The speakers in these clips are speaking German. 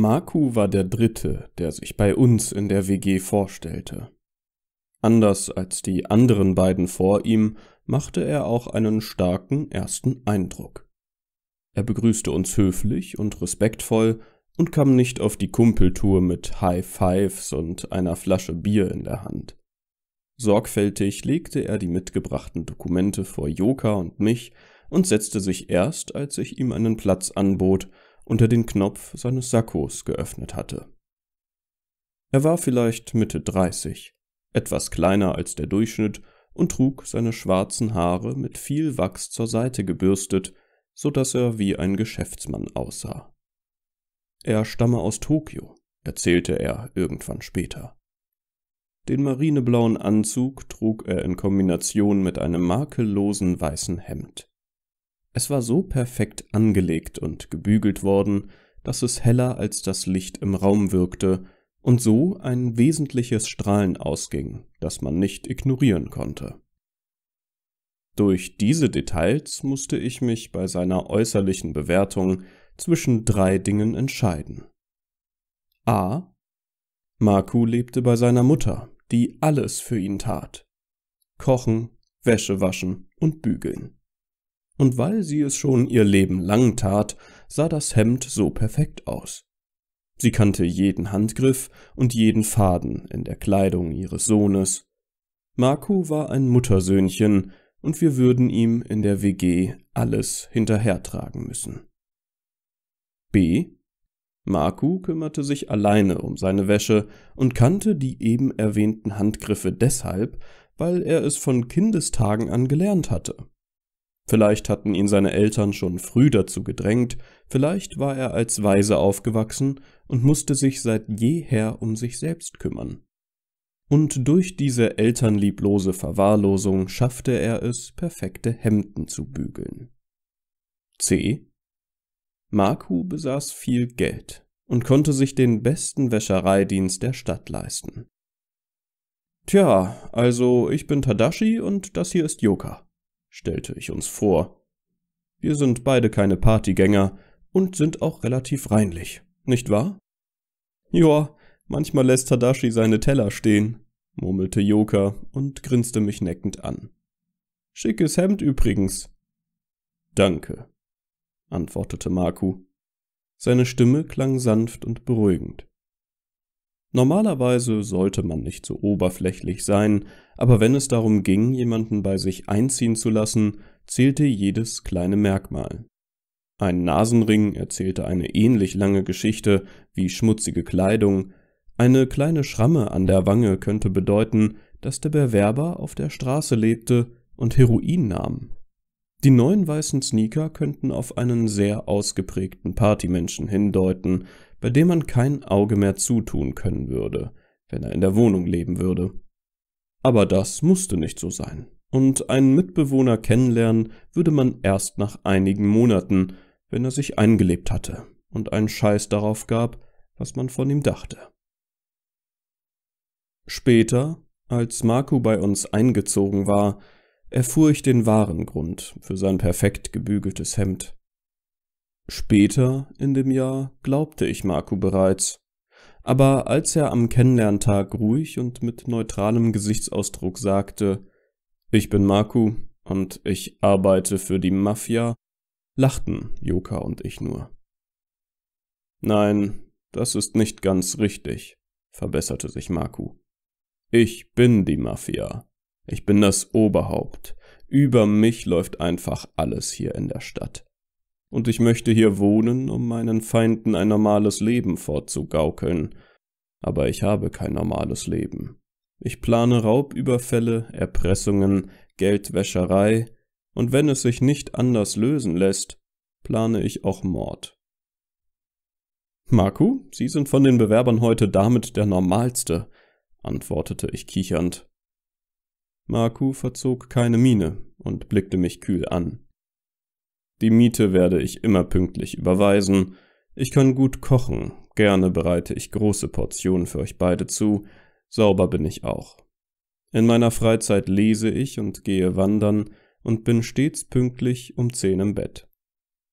Marku war der Dritte, der sich bei uns in der WG vorstellte. Anders als die anderen beiden vor ihm machte er auch einen starken ersten Eindruck. Er begrüßte uns höflich und respektvoll und kam nicht auf die Kumpeltour mit High Fives und einer Flasche Bier in der Hand. Sorgfältig legte er die mitgebrachten Dokumente vor Joka und mich und setzte sich erst, als ich ihm einen Platz anbot, unter den Knopf seines Sakkos geöffnet hatte. Er war vielleicht Mitte 30, etwas kleiner als der Durchschnitt und trug seine schwarzen Haare mit viel Wachs zur Seite gebürstet, so dass er wie ein Geschäftsmann aussah. Er stamme aus Tokio, erzählte er irgendwann später. Den marineblauen Anzug trug er in Kombination mit einem makellosen weißen Hemd. Es war so perfekt angelegt und gebügelt worden, dass es heller als das Licht im Raum wirkte und so ein wesentliches Strahlen ausging, das man nicht ignorieren konnte. Durch diese Details musste ich mich bei seiner äußerlichen Bewertung zwischen drei Dingen entscheiden. A. Marku lebte bei seiner Mutter, die alles für ihn tat. Kochen, Wäsche waschen und bügeln und weil sie es schon ihr Leben lang tat, sah das Hemd so perfekt aus. Sie kannte jeden Handgriff und jeden Faden in der Kleidung ihres Sohnes. Marco war ein Muttersöhnchen, und wir würden ihm in der WG alles hinterhertragen müssen. B. Marco kümmerte sich alleine um seine Wäsche und kannte die eben erwähnten Handgriffe deshalb, weil er es von Kindestagen an gelernt hatte. Vielleicht hatten ihn seine Eltern schon früh dazu gedrängt, vielleicht war er als Waise aufgewachsen und musste sich seit jeher um sich selbst kümmern. Und durch diese elternlieblose Verwahrlosung schaffte er es, perfekte Hemden zu bügeln. C. Marku besaß viel Geld und konnte sich den besten Wäschereidienst der Stadt leisten. Tja, also ich bin Tadashi und das hier ist Yoka stellte ich uns vor. Wir sind beide keine Partygänger und sind auch relativ reinlich, nicht wahr? Joa, manchmal lässt Tadashi seine Teller stehen, murmelte Joka und grinste mich neckend an. Schickes Hemd übrigens. Danke, antwortete Maku. Seine Stimme klang sanft und beruhigend. Normalerweise sollte man nicht so oberflächlich sein, aber wenn es darum ging, jemanden bei sich einziehen zu lassen, zählte jedes kleine Merkmal. Ein Nasenring erzählte eine ähnlich lange Geschichte wie schmutzige Kleidung, eine kleine Schramme an der Wange könnte bedeuten, dass der Bewerber auf der Straße lebte und Heroin nahm. Die neuen weißen Sneaker könnten auf einen sehr ausgeprägten Partymenschen hindeuten, bei dem man kein Auge mehr zutun können würde, wenn er in der Wohnung leben würde. Aber das musste nicht so sein, und einen Mitbewohner kennenlernen würde man erst nach einigen Monaten, wenn er sich eingelebt hatte und einen Scheiß darauf gab, was man von ihm dachte. Später, als Marco bei uns eingezogen war, erfuhr ich den wahren Grund für sein perfekt gebügeltes Hemd. Später in dem Jahr glaubte ich Marco bereits. Aber als er am Kennenlerntag ruhig und mit neutralem Gesichtsausdruck sagte, ich bin Marco und ich arbeite für die Mafia, lachten Joka und ich nur. Nein, das ist nicht ganz richtig, verbesserte sich Marco. Ich bin die Mafia. Ich bin das Oberhaupt. Über mich läuft einfach alles hier in der Stadt und ich möchte hier wohnen, um meinen Feinden ein normales Leben vorzugaukeln. Aber ich habe kein normales Leben. Ich plane Raubüberfälle, Erpressungen, Geldwäscherei, und wenn es sich nicht anders lösen lässt, plane ich auch Mord. Marku, Sie sind von den Bewerbern heute damit der Normalste, antwortete ich kichernd. Marku verzog keine Miene und blickte mich kühl an. Die Miete werde ich immer pünktlich überweisen. Ich kann gut kochen, gerne bereite ich große Portionen für euch beide zu, sauber bin ich auch. In meiner Freizeit lese ich und gehe wandern und bin stets pünktlich um zehn im Bett.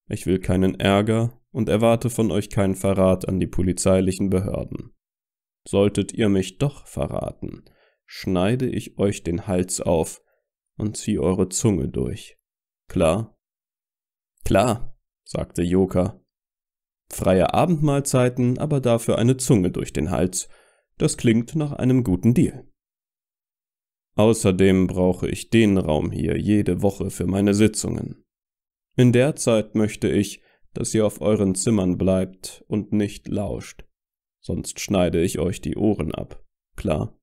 Ich will keinen Ärger und erwarte von euch keinen Verrat an die polizeilichen Behörden. Solltet ihr mich doch verraten, schneide ich euch den Hals auf und ziehe eure Zunge durch. Klar? Klar, sagte Joker. Freie Abendmahlzeiten, aber dafür eine Zunge durch den Hals. Das klingt nach einem guten Deal. Außerdem brauche ich den Raum hier jede Woche für meine Sitzungen. In der Zeit möchte ich, dass ihr auf euren Zimmern bleibt und nicht lauscht, sonst schneide ich euch die Ohren ab, klar.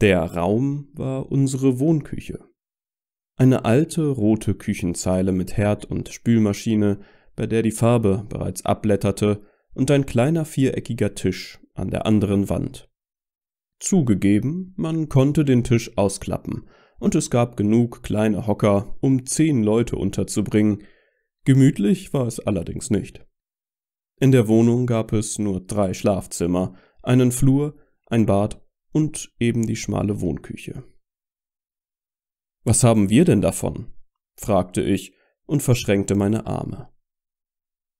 Der Raum war unsere Wohnküche. Eine alte rote Küchenzeile mit Herd und Spülmaschine, bei der die Farbe bereits abblätterte, und ein kleiner viereckiger Tisch an der anderen Wand. Zugegeben, man konnte den Tisch ausklappen, und es gab genug kleine Hocker, um zehn Leute unterzubringen, gemütlich war es allerdings nicht. In der Wohnung gab es nur drei Schlafzimmer, einen Flur, ein Bad und eben die schmale Wohnküche. Was haben wir denn davon? fragte ich und verschränkte meine Arme.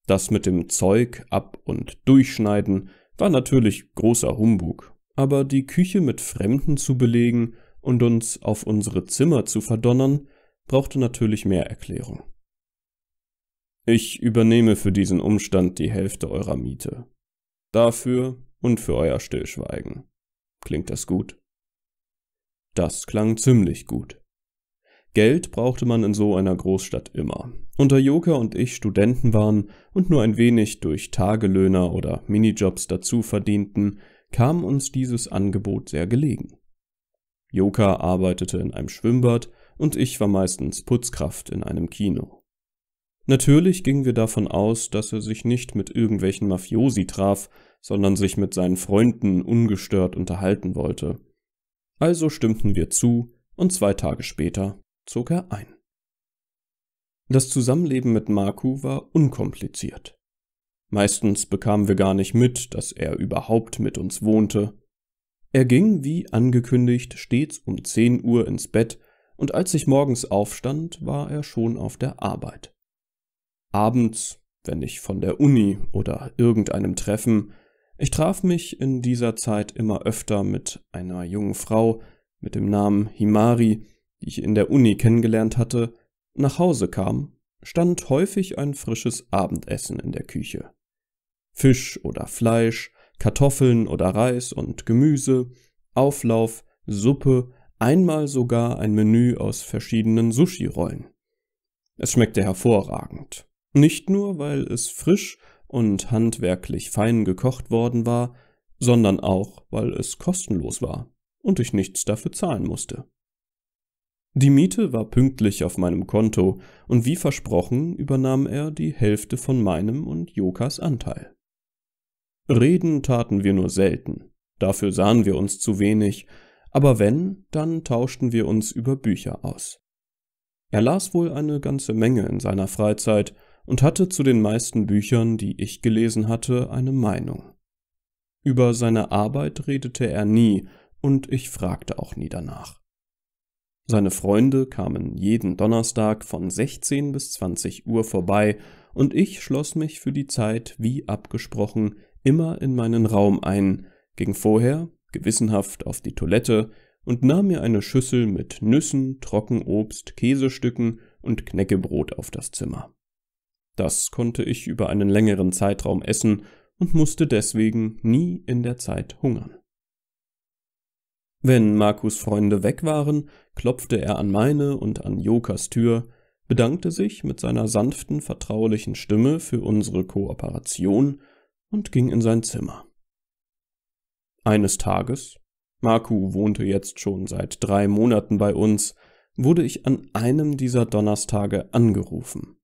Das mit dem Zeug ab und durchschneiden war natürlich großer Humbug, aber die Küche mit Fremden zu belegen und uns auf unsere Zimmer zu verdonnern, brauchte natürlich mehr Erklärung. Ich übernehme für diesen Umstand die Hälfte eurer Miete. Dafür und für euer Stillschweigen. Klingt das gut? Das klang ziemlich gut. Geld brauchte man in so einer Großstadt immer. Unter da Joka und ich Studenten waren und nur ein wenig durch Tagelöhner oder Minijobs dazu verdienten, kam uns dieses Angebot sehr gelegen. Joka arbeitete in einem Schwimmbad und ich war meistens Putzkraft in einem Kino. Natürlich gingen wir davon aus, dass er sich nicht mit irgendwelchen Mafiosi traf, sondern sich mit seinen Freunden ungestört unterhalten wollte. Also stimmten wir zu, und zwei Tage später zog er ein. Das Zusammenleben mit Marku war unkompliziert. Meistens bekamen wir gar nicht mit, dass er überhaupt mit uns wohnte. Er ging, wie angekündigt, stets um 10 Uhr ins Bett, und als ich morgens aufstand, war er schon auf der Arbeit. Abends, wenn ich von der Uni oder irgendeinem Treffen, ich traf mich in dieser Zeit immer öfter mit einer jungen Frau mit dem Namen Himari, die ich in der Uni kennengelernt hatte, nach Hause kam, stand häufig ein frisches Abendessen in der Küche. Fisch oder Fleisch, Kartoffeln oder Reis und Gemüse, Auflauf, Suppe, einmal sogar ein Menü aus verschiedenen Sushi-Rollen. Es schmeckte hervorragend. Nicht nur, weil es frisch und handwerklich fein gekocht worden war, sondern auch, weil es kostenlos war und ich nichts dafür zahlen musste. Die Miete war pünktlich auf meinem Konto, und wie versprochen übernahm er die Hälfte von meinem und Jokas Anteil. Reden taten wir nur selten, dafür sahen wir uns zu wenig, aber wenn, dann tauschten wir uns über Bücher aus. Er las wohl eine ganze Menge in seiner Freizeit und hatte zu den meisten Büchern, die ich gelesen hatte, eine Meinung. Über seine Arbeit redete er nie, und ich fragte auch nie danach. Seine Freunde kamen jeden Donnerstag von 16 bis 20 Uhr vorbei, und ich schloss mich für die Zeit, wie abgesprochen, immer in meinen Raum ein, ging vorher gewissenhaft auf die Toilette und nahm mir eine Schüssel mit Nüssen, Trockenobst, Käsestücken und Knäckebrot auf das Zimmer. Das konnte ich über einen längeren Zeitraum essen und musste deswegen nie in der Zeit hungern. Wenn Markus Freunde weg waren, klopfte er an meine und an Jokas Tür, bedankte sich mit seiner sanften, vertraulichen Stimme für unsere Kooperation und ging in sein Zimmer. Eines Tages, Marku wohnte jetzt schon seit drei Monaten bei uns, wurde ich an einem dieser Donnerstage angerufen.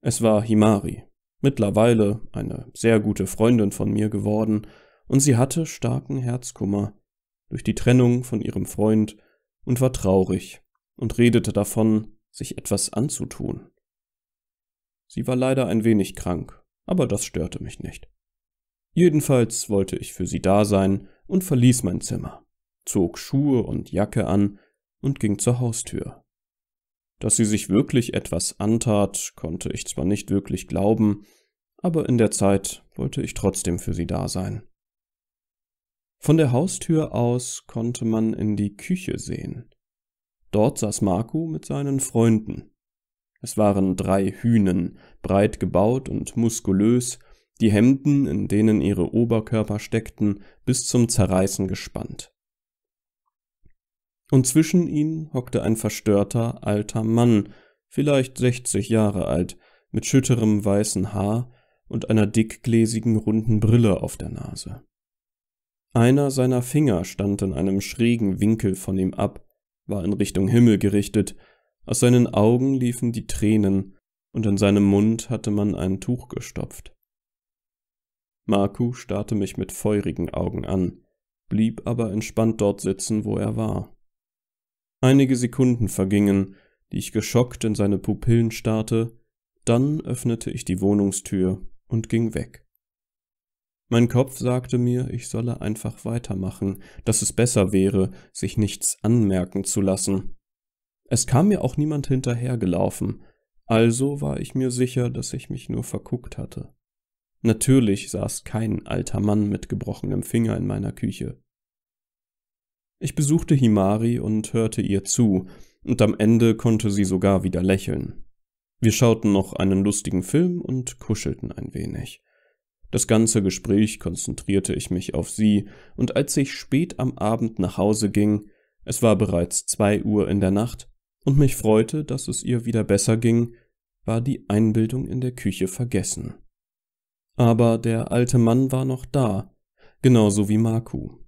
Es war Himari, mittlerweile eine sehr gute Freundin von mir geworden, und sie hatte starken Herzkummer durch die Trennung von ihrem Freund und war traurig und redete davon, sich etwas anzutun. Sie war leider ein wenig krank, aber das störte mich nicht. Jedenfalls wollte ich für sie da sein und verließ mein Zimmer, zog Schuhe und Jacke an und ging zur Haustür. Dass sie sich wirklich etwas antat, konnte ich zwar nicht wirklich glauben, aber in der Zeit wollte ich trotzdem für sie da sein. Von der Haustür aus konnte man in die Küche sehen. Dort saß Marco mit seinen Freunden. Es waren drei Hühnen, breit gebaut und muskulös, die Hemden, in denen ihre Oberkörper steckten, bis zum Zerreißen gespannt. Und zwischen ihnen hockte ein verstörter alter Mann, vielleicht sechzig Jahre alt, mit schütterem weißen Haar und einer dickgläsigen runden Brille auf der Nase. Einer seiner Finger stand in einem schrägen Winkel von ihm ab, war in Richtung Himmel gerichtet, aus seinen Augen liefen die Tränen, und in seinem Mund hatte man ein Tuch gestopft. Marku starrte mich mit feurigen Augen an, blieb aber entspannt dort sitzen, wo er war. Einige Sekunden vergingen, die ich geschockt in seine Pupillen starrte, dann öffnete ich die Wohnungstür und ging weg. Mein Kopf sagte mir, ich solle einfach weitermachen, dass es besser wäre, sich nichts anmerken zu lassen. Es kam mir auch niemand hinterhergelaufen, also war ich mir sicher, dass ich mich nur verguckt hatte. Natürlich saß kein alter Mann mit gebrochenem Finger in meiner Küche. Ich besuchte Himari und hörte ihr zu, und am Ende konnte sie sogar wieder lächeln. Wir schauten noch einen lustigen Film und kuschelten ein wenig. Das ganze Gespräch konzentrierte ich mich auf sie, und als ich spät am Abend nach Hause ging, es war bereits zwei Uhr in der Nacht, und mich freute, dass es ihr wieder besser ging, war die Einbildung in der Küche vergessen. Aber der alte Mann war noch da, genauso wie Marku.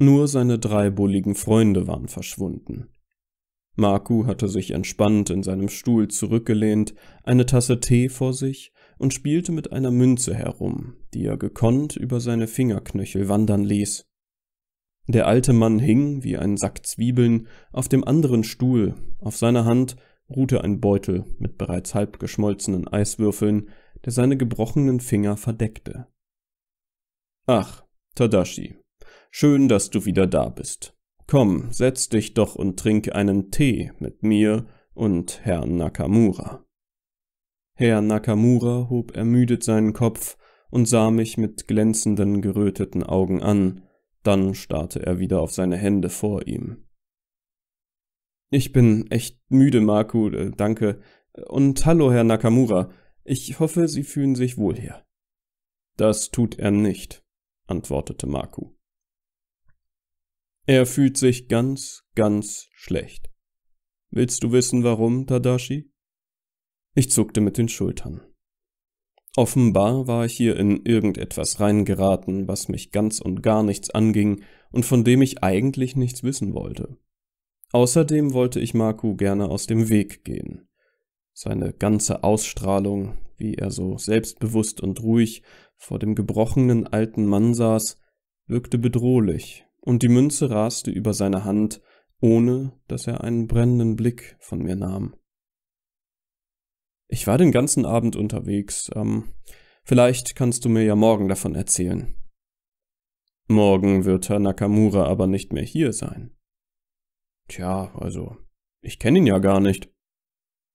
Nur seine drei bulligen Freunde waren verschwunden. Marku hatte sich entspannt in seinem Stuhl zurückgelehnt, eine Tasse Tee vor sich und spielte mit einer Münze herum, die er gekonnt über seine Fingerknöchel wandern ließ. Der alte Mann hing, wie ein Sack Zwiebeln, auf dem anderen Stuhl, auf seiner Hand ruhte ein Beutel mit bereits halb geschmolzenen Eiswürfeln, der seine gebrochenen Finger verdeckte. Ach, Tadashi, schön, dass du wieder da bist. Komm, setz dich doch und trink einen Tee mit mir und Herrn Nakamura. Herr Nakamura hob ermüdet seinen Kopf und sah mich mit glänzenden, geröteten Augen an, dann starrte er wieder auf seine Hände vor ihm. Ich bin echt müde, Marco, äh, danke. Und hallo, Herr Nakamura. Ich hoffe, Sie fühlen sich wohl hier. Das tut er nicht, antwortete Marco. Er fühlt sich ganz, ganz schlecht. Willst du wissen, warum, Tadashi? Ich zuckte mit den Schultern. Offenbar war ich hier in irgendetwas reingeraten, was mich ganz und gar nichts anging und von dem ich eigentlich nichts wissen wollte. Außerdem wollte ich Marco gerne aus dem Weg gehen. Seine ganze Ausstrahlung, wie er so selbstbewusst und ruhig vor dem gebrochenen alten Mann saß, wirkte bedrohlich, und die Münze raste über seine Hand, ohne dass er einen brennenden Blick von mir nahm. Ich war den ganzen Abend unterwegs. Ähm, vielleicht kannst du mir ja morgen davon erzählen. Morgen wird Herr Nakamura aber nicht mehr hier sein. Tja, also, ich kenne ihn ja gar nicht.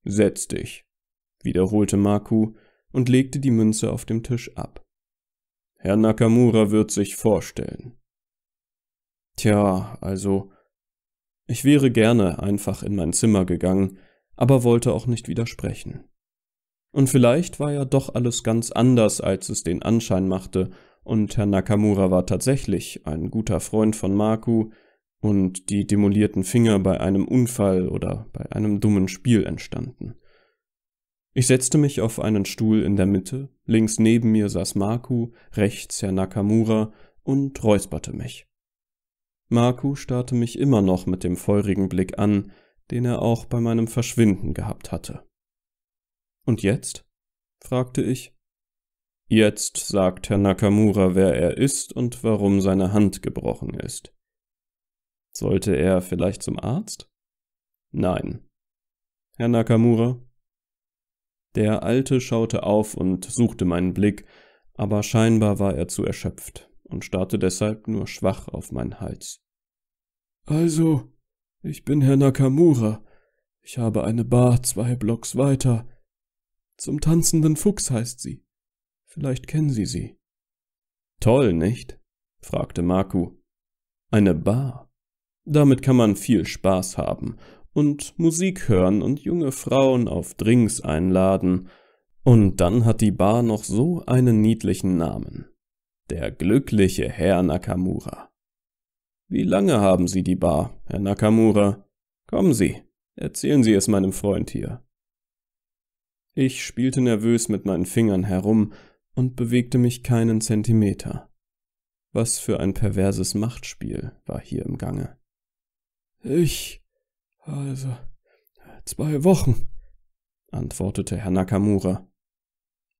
Setz dich, wiederholte Maku und legte die Münze auf dem Tisch ab. Herr Nakamura wird sich vorstellen. Tja, also, ich wäre gerne einfach in mein Zimmer gegangen, aber wollte auch nicht widersprechen. Und vielleicht war ja doch alles ganz anders, als es den Anschein machte, und Herr Nakamura war tatsächlich ein guter Freund von Marku, und die demolierten Finger bei einem Unfall oder bei einem dummen Spiel entstanden. Ich setzte mich auf einen Stuhl in der Mitte, links neben mir saß Marku, rechts Herr Nakamura und räusperte mich. Marku starrte mich immer noch mit dem feurigen Blick an, den er auch bei meinem Verschwinden gehabt hatte. Und jetzt? fragte ich. Jetzt sagt Herr Nakamura, wer er ist und warum seine Hand gebrochen ist. Sollte er vielleicht zum Arzt? Nein. Herr Nakamura? Der Alte schaute auf und suchte meinen Blick, aber scheinbar war er zu erschöpft und starrte deshalb nur schwach auf meinen Hals. Also, ich bin Herr Nakamura. Ich habe eine Bar zwei Blocks weiter zum tanzenden Fuchs heißt sie. Vielleicht kennen Sie sie. Toll, nicht? fragte Marku. Eine Bar. Damit kann man viel Spaß haben und Musik hören und junge Frauen auf Drinks einladen. Und dann hat die Bar noch so einen niedlichen Namen. Der glückliche Herr Nakamura. Wie lange haben Sie die Bar, Herr Nakamura? Kommen Sie, erzählen Sie es meinem Freund hier. Ich spielte nervös mit meinen Fingern herum und bewegte mich keinen Zentimeter. Was für ein perverses Machtspiel war hier im Gange. Ich. also. zwei Wochen, antwortete Herr Nakamura.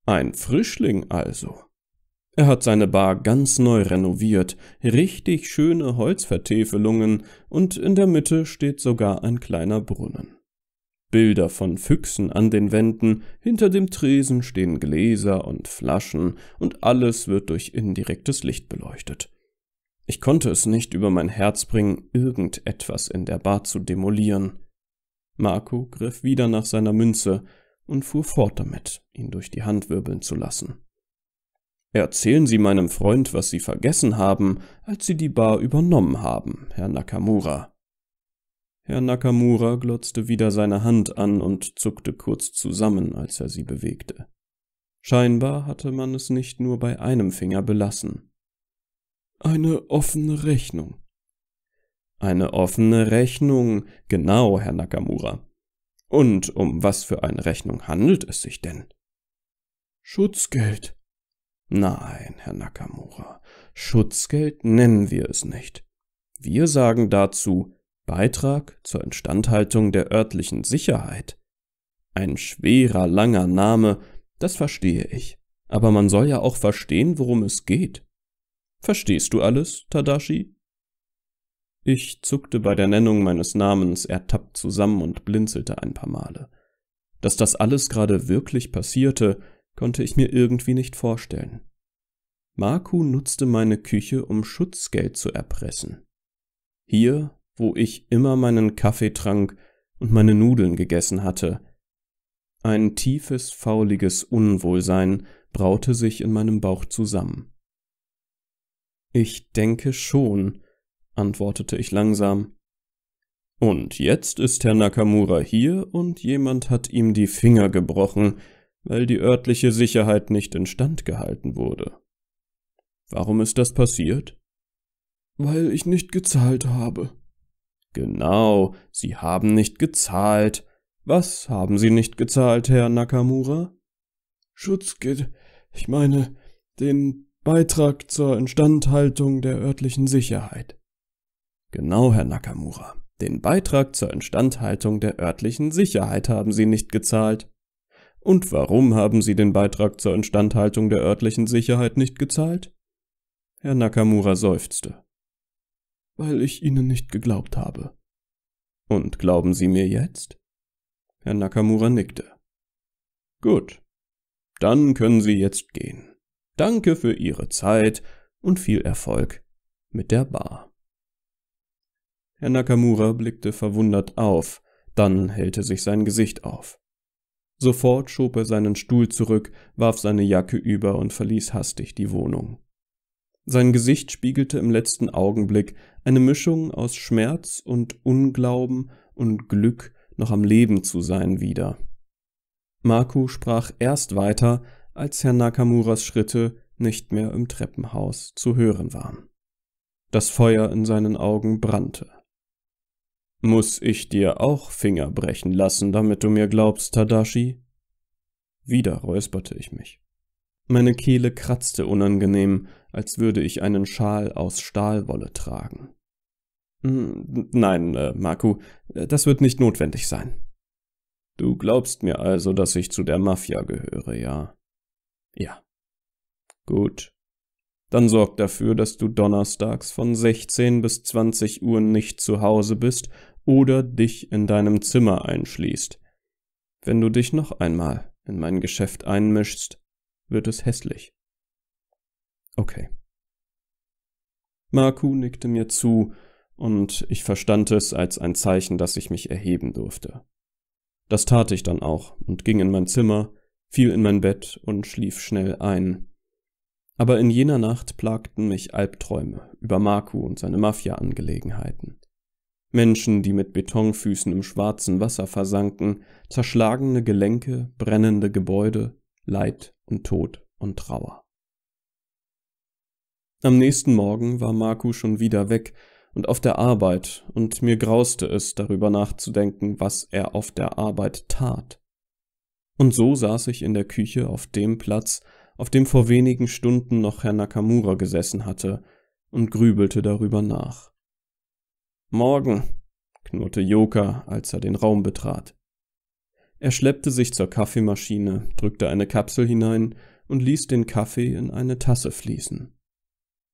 Ein Frischling also. Er hat seine Bar ganz neu renoviert, richtig schöne Holzvertäfelungen und in der Mitte steht sogar ein kleiner Brunnen. Bilder von Füchsen an den Wänden, hinter dem Tresen stehen Gläser und Flaschen und alles wird durch indirektes Licht beleuchtet. Ich konnte es nicht über mein Herz bringen, irgendetwas in der Bar zu demolieren. Marco griff wieder nach seiner Münze und fuhr fort damit, ihn durch die Hand wirbeln zu lassen. Erzählen Sie meinem Freund, was Sie vergessen haben, als Sie die Bar übernommen haben, Herr Nakamura. Herr Nakamura glotzte wieder seine Hand an und zuckte kurz zusammen, als er sie bewegte. Scheinbar hatte man es nicht nur bei einem Finger belassen. Eine offene Rechnung. Eine offene Rechnung, genau, Herr Nakamura. Und um was für eine Rechnung handelt es sich denn? Schutzgeld. Nein, Herr Nakamura, Schutzgeld nennen wir es nicht. Wir sagen dazu Beitrag zur Instandhaltung der örtlichen Sicherheit. Ein schwerer, langer Name, das verstehe ich. Aber man soll ja auch verstehen, worum es geht. Verstehst du alles, Tadashi? Ich zuckte bei der Nennung meines Namens ertappt zusammen und blinzelte ein paar Male. Dass das alles gerade wirklich passierte, konnte ich mir irgendwie nicht vorstellen. Maku nutzte meine Küche, um Schutzgeld zu erpressen. Hier wo ich immer meinen Kaffee trank und meine Nudeln gegessen hatte. Ein tiefes, fauliges Unwohlsein braute sich in meinem Bauch zusammen. Ich denke schon, antwortete ich langsam. Und jetzt ist Herr Nakamura hier und jemand hat ihm die Finger gebrochen, weil die örtliche Sicherheit nicht instand gehalten wurde. Warum ist das passiert? Weil ich nicht gezahlt habe, Genau, Sie haben nicht gezahlt. Was haben Sie nicht gezahlt, Herr Nakamura? Schutzgeld, ich meine, den Beitrag zur Instandhaltung der örtlichen Sicherheit. Genau, Herr Nakamura, den Beitrag zur Instandhaltung der örtlichen Sicherheit haben Sie nicht gezahlt. Und warum haben Sie den Beitrag zur Instandhaltung der örtlichen Sicherheit nicht gezahlt? Herr Nakamura seufzte weil ich Ihnen nicht geglaubt habe. Und glauben Sie mir jetzt? Herr Nakamura nickte. Gut. Dann können Sie jetzt gehen. Danke für Ihre Zeit und viel Erfolg mit der Bar. Herr Nakamura blickte verwundert auf, dann hellte sich sein Gesicht auf. Sofort schob er seinen Stuhl zurück, warf seine Jacke über und verließ hastig die Wohnung. Sein Gesicht spiegelte im letzten Augenblick eine Mischung aus Schmerz und Unglauben und Glück, noch am Leben zu sein, wieder. Marco sprach erst weiter, als Herr Nakamuras Schritte nicht mehr im Treppenhaus zu hören waren. Das Feuer in seinen Augen brannte. Muss ich dir auch Finger brechen lassen, damit du mir glaubst, Tadashi? Wieder räusperte ich mich. Meine Kehle kratzte unangenehm, als würde ich einen Schal aus Stahlwolle tragen. Hm, nein, äh, Marco, äh, das wird nicht notwendig sein. Du glaubst mir also, dass ich zu der Mafia gehöre, ja? Ja. Gut. Dann sorg dafür, dass du donnerstags von 16 bis 20 Uhr nicht zu Hause bist oder dich in deinem Zimmer einschließt. Wenn du dich noch einmal in mein Geschäft einmischst, wird es hässlich. Okay. Marku nickte mir zu, und ich verstand es als ein Zeichen, dass ich mich erheben durfte. Das tat ich dann auch und ging in mein Zimmer, fiel in mein Bett und schlief schnell ein. Aber in jener Nacht plagten mich Albträume über Marku und seine Mafia-Angelegenheiten. Menschen, die mit Betonfüßen im schwarzen Wasser versanken, zerschlagene Gelenke, brennende Gebäude, Leid und Tod und Trauer. Am nächsten Morgen war Marco schon wieder weg und auf der Arbeit, und mir grauste es, darüber nachzudenken, was er auf der Arbeit tat. Und so saß ich in der Küche auf dem Platz, auf dem vor wenigen Stunden noch Herr Nakamura gesessen hatte, und grübelte darüber nach. Morgen, knurrte Joka, als er den Raum betrat. Er schleppte sich zur Kaffeemaschine, drückte eine Kapsel hinein und ließ den Kaffee in eine Tasse fließen.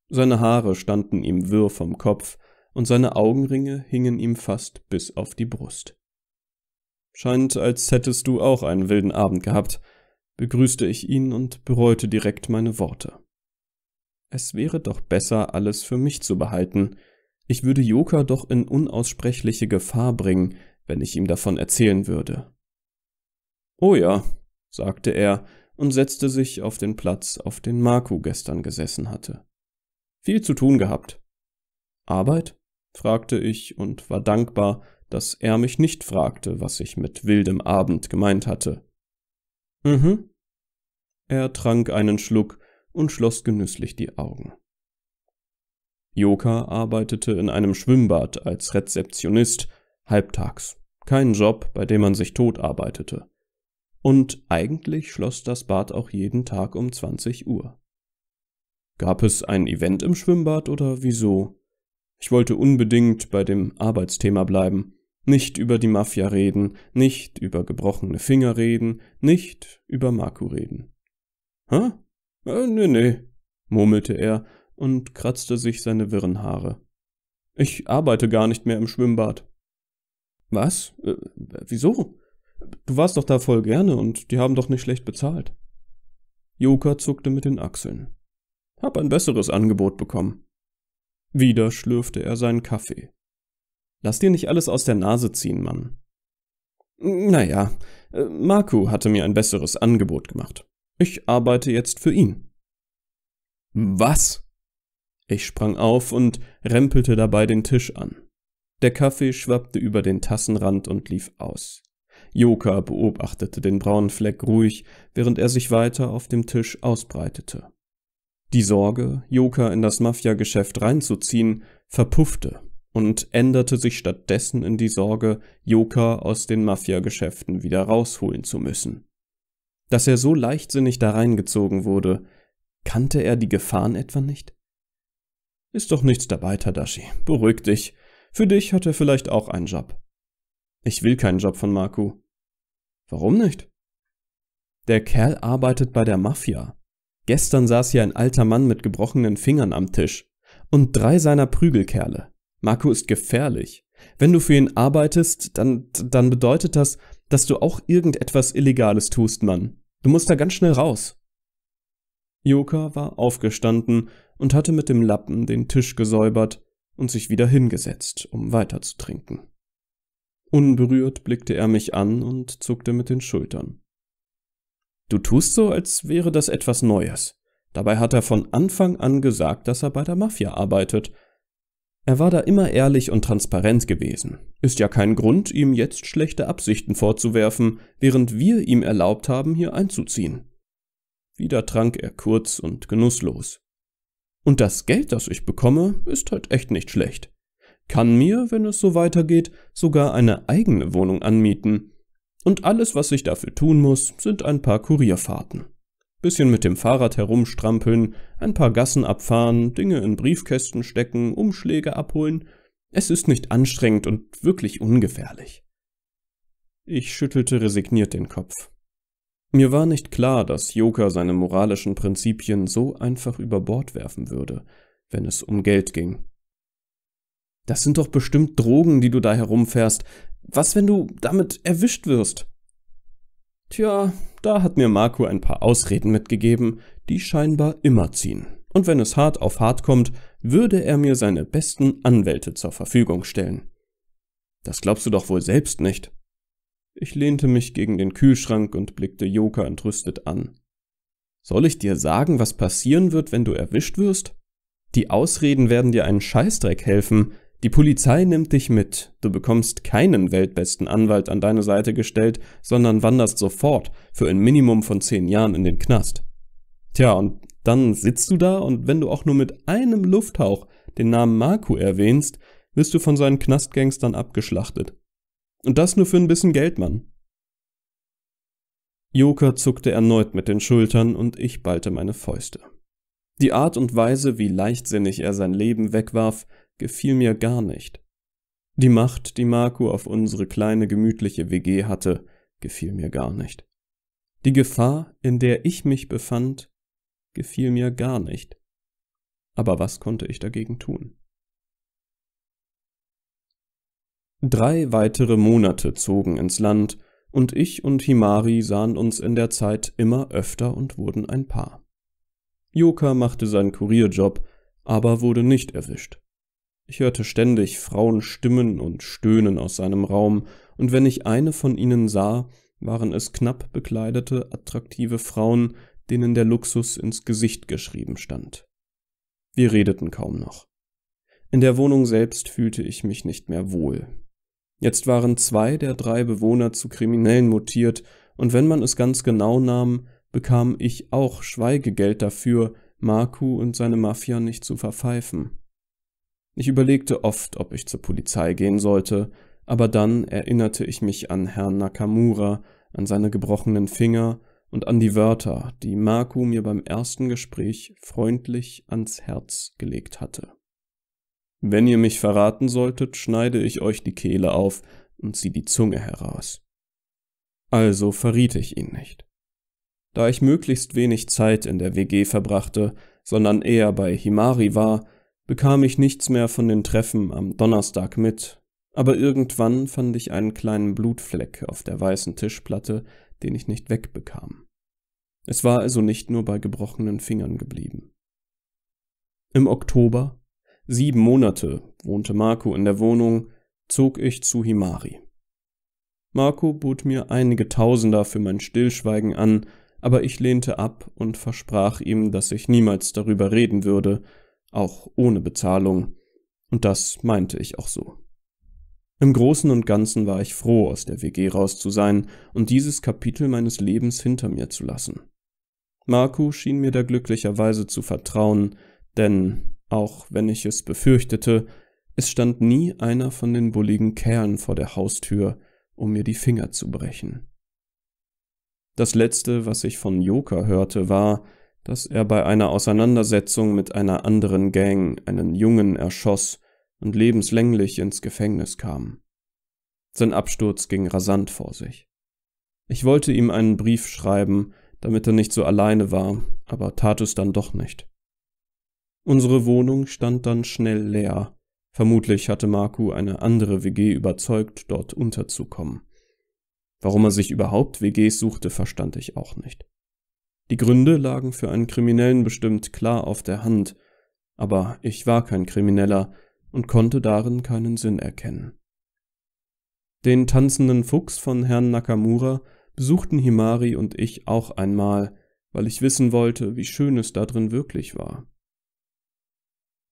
Seine Haare standen ihm wirr vom Kopf, und seine Augenringe hingen ihm fast bis auf die Brust. Scheint, als hättest du auch einen wilden Abend gehabt, begrüßte ich ihn und bereute direkt meine Worte. Es wäre doch besser, alles für mich zu behalten. Ich würde Joker doch in unaussprechliche Gefahr bringen, wenn ich ihm davon erzählen würde. Oh ja, sagte er und setzte sich auf den Platz, auf den Marco gestern gesessen hatte. Viel zu tun gehabt. Arbeit? fragte ich und war dankbar, dass er mich nicht fragte, was ich mit wildem Abend gemeint hatte. Mhm. Er trank einen Schluck und schloss genüsslich die Augen. Joka arbeitete in einem Schwimmbad als Rezeptionist, halbtags. Kein Job, bei dem man sich tot arbeitete. Und eigentlich schloss das Bad auch jeden Tag um 20 Uhr. Gab es ein Event im Schwimmbad oder wieso? Ich wollte unbedingt bei dem Arbeitsthema bleiben. Nicht über die Mafia reden, nicht über gebrochene Finger reden, nicht über Marco reden. Hä? Äh, nee, nee, murmelte er und kratzte sich seine wirren Haare. Ich arbeite gar nicht mehr im Schwimmbad. Was? Äh, wieso? Du warst doch da voll gerne und die haben doch nicht schlecht bezahlt. Joker zuckte mit den Achseln. Hab ein besseres Angebot bekommen. Wieder schlürfte er seinen Kaffee. Lass dir nicht alles aus der Nase ziehen, Mann. Naja, äh, Marco hatte mir ein besseres Angebot gemacht. Ich arbeite jetzt für ihn. Was? Ich sprang auf und rempelte dabei den Tisch an. Der Kaffee schwappte über den Tassenrand und lief aus. Joker beobachtete den braunen Fleck ruhig, während er sich weiter auf dem Tisch ausbreitete. Die Sorge, Joker in das Mafia-Geschäft reinzuziehen, verpuffte und änderte sich stattdessen in die Sorge, Joker aus den Mafia-Geschäften wieder rausholen zu müssen. Dass er so leichtsinnig da reingezogen wurde, kannte er die Gefahren etwa nicht? Ist doch nichts dabei, Tadashi. Beruhig dich. Für dich hat er vielleicht auch einen Job. Ich will keinen Job von Marco. Warum nicht? Der Kerl arbeitet bei der Mafia. Gestern saß hier ein alter Mann mit gebrochenen Fingern am Tisch. Und drei seiner Prügelkerle. Marco ist gefährlich. Wenn du für ihn arbeitest, dann, dann bedeutet das, dass du auch irgendetwas Illegales tust, Mann. Du musst da ganz schnell raus. Joka war aufgestanden und hatte mit dem Lappen den Tisch gesäubert und sich wieder hingesetzt, um weiterzutrinken. Unberührt blickte er mich an und zuckte mit den Schultern. Du tust so, als wäre das etwas Neues. Dabei hat er von Anfang an gesagt, dass er bei der Mafia arbeitet. Er war da immer ehrlich und transparent gewesen. Ist ja kein Grund, ihm jetzt schlechte Absichten vorzuwerfen, während wir ihm erlaubt haben, hier einzuziehen. Wieder trank er kurz und genusslos. Und das Geld, das ich bekomme, ist halt echt nicht schlecht. Kann mir, wenn es so weitergeht, sogar eine eigene Wohnung anmieten. Und alles, was ich dafür tun muss, sind ein paar Kurierfahrten. Bisschen mit dem Fahrrad herumstrampeln, ein paar Gassen abfahren, Dinge in Briefkästen stecken, Umschläge abholen. Es ist nicht anstrengend und wirklich ungefährlich. Ich schüttelte resigniert den Kopf. Mir war nicht klar, dass Joker seine moralischen Prinzipien so einfach über Bord werfen würde, wenn es um Geld ging. Das sind doch bestimmt Drogen, die du da herumfährst. Was, wenn du damit erwischt wirst? Tja, da hat mir Marco ein paar Ausreden mitgegeben, die scheinbar immer ziehen. Und wenn es hart auf hart kommt, würde er mir seine besten Anwälte zur Verfügung stellen. Das glaubst du doch wohl selbst nicht. Ich lehnte mich gegen den Kühlschrank und blickte Joker entrüstet an. Soll ich dir sagen, was passieren wird, wenn du erwischt wirst? Die Ausreden werden dir einen Scheißdreck helfen, die Polizei nimmt dich mit. Du bekommst keinen weltbesten Anwalt an deine Seite gestellt, sondern wanderst sofort für ein Minimum von zehn Jahren in den Knast. Tja, und dann sitzt du da und wenn du auch nur mit einem Lufthauch den Namen Marco erwähnst, wirst du von seinen Knastgangstern abgeschlachtet. Und das nur für ein bisschen Geld, Mann. Joker zuckte erneut mit den Schultern und ich ballte meine Fäuste. Die Art und Weise, wie leichtsinnig er sein Leben wegwarf, gefiel mir gar nicht. Die Macht, die Marco auf unsere kleine gemütliche WG hatte, gefiel mir gar nicht. Die Gefahr, in der ich mich befand, gefiel mir gar nicht. Aber was konnte ich dagegen tun? Drei weitere Monate zogen ins Land, und ich und Himari sahen uns in der Zeit immer öfter und wurden ein Paar. Joka machte seinen Kurierjob, aber wurde nicht erwischt. Ich hörte ständig Frauenstimmen und Stöhnen aus seinem Raum, und wenn ich eine von ihnen sah, waren es knapp bekleidete, attraktive Frauen, denen der Luxus ins Gesicht geschrieben stand. Wir redeten kaum noch. In der Wohnung selbst fühlte ich mich nicht mehr wohl. Jetzt waren zwei der drei Bewohner zu Kriminellen mutiert, und wenn man es ganz genau nahm, bekam ich auch Schweigegeld dafür, Marku und seine Mafia nicht zu verpfeifen. Ich überlegte oft, ob ich zur Polizei gehen sollte, aber dann erinnerte ich mich an Herrn Nakamura, an seine gebrochenen Finger und an die Wörter, die Marco mir beim ersten Gespräch freundlich ans Herz gelegt hatte. Wenn ihr mich verraten solltet, schneide ich euch die Kehle auf und ziehe die Zunge heraus. Also verriet ich ihn nicht. Da ich möglichst wenig Zeit in der WG verbrachte, sondern eher bei Himari war, bekam ich nichts mehr von den Treffen am Donnerstag mit, aber irgendwann fand ich einen kleinen Blutfleck auf der weißen Tischplatte, den ich nicht wegbekam. Es war also nicht nur bei gebrochenen Fingern geblieben. Im Oktober, sieben Monate wohnte Marco in der Wohnung, zog ich zu Himari. Marco bot mir einige Tausender für mein Stillschweigen an, aber ich lehnte ab und versprach ihm, dass ich niemals darüber reden würde, auch ohne Bezahlung, und das meinte ich auch so. Im Großen und Ganzen war ich froh, aus der WG raus zu sein und dieses Kapitel meines Lebens hinter mir zu lassen. Marco schien mir da glücklicherweise zu vertrauen, denn, auch wenn ich es befürchtete, es stand nie einer von den bulligen Kerlen vor der Haustür, um mir die Finger zu brechen. Das letzte, was ich von Joker hörte, war, dass er bei einer Auseinandersetzung mit einer anderen Gang einen Jungen erschoss und lebenslänglich ins Gefängnis kam. Sein Absturz ging rasant vor sich. Ich wollte ihm einen Brief schreiben, damit er nicht so alleine war, aber tat es dann doch nicht. Unsere Wohnung stand dann schnell leer. Vermutlich hatte Marku eine andere WG überzeugt, dort unterzukommen. Warum er sich überhaupt WGs suchte, verstand ich auch nicht. Die Gründe lagen für einen Kriminellen bestimmt klar auf der Hand, aber ich war kein Krimineller und konnte darin keinen Sinn erkennen. Den tanzenden Fuchs von Herrn Nakamura besuchten Himari und ich auch einmal, weil ich wissen wollte, wie schön es da drin wirklich war.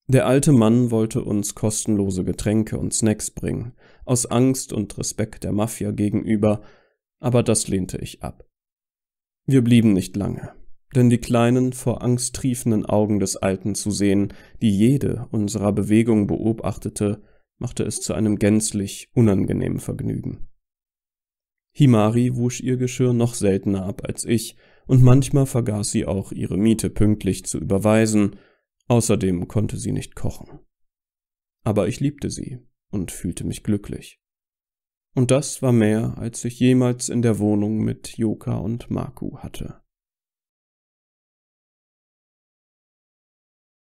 Der alte Mann wollte uns kostenlose Getränke und Snacks bringen, aus Angst und Respekt der Mafia gegenüber, aber das lehnte ich ab. Wir blieben nicht lange, denn die kleinen, vor Angst triefenden Augen des Alten zu sehen, die jede unserer Bewegung beobachtete, machte es zu einem gänzlich unangenehmen Vergnügen. Himari wusch ihr Geschirr noch seltener ab als ich, und manchmal vergaß sie auch, ihre Miete pünktlich zu überweisen, außerdem konnte sie nicht kochen. Aber ich liebte sie und fühlte mich glücklich. Und das war mehr, als ich jemals in der Wohnung mit Yoka und Maku hatte.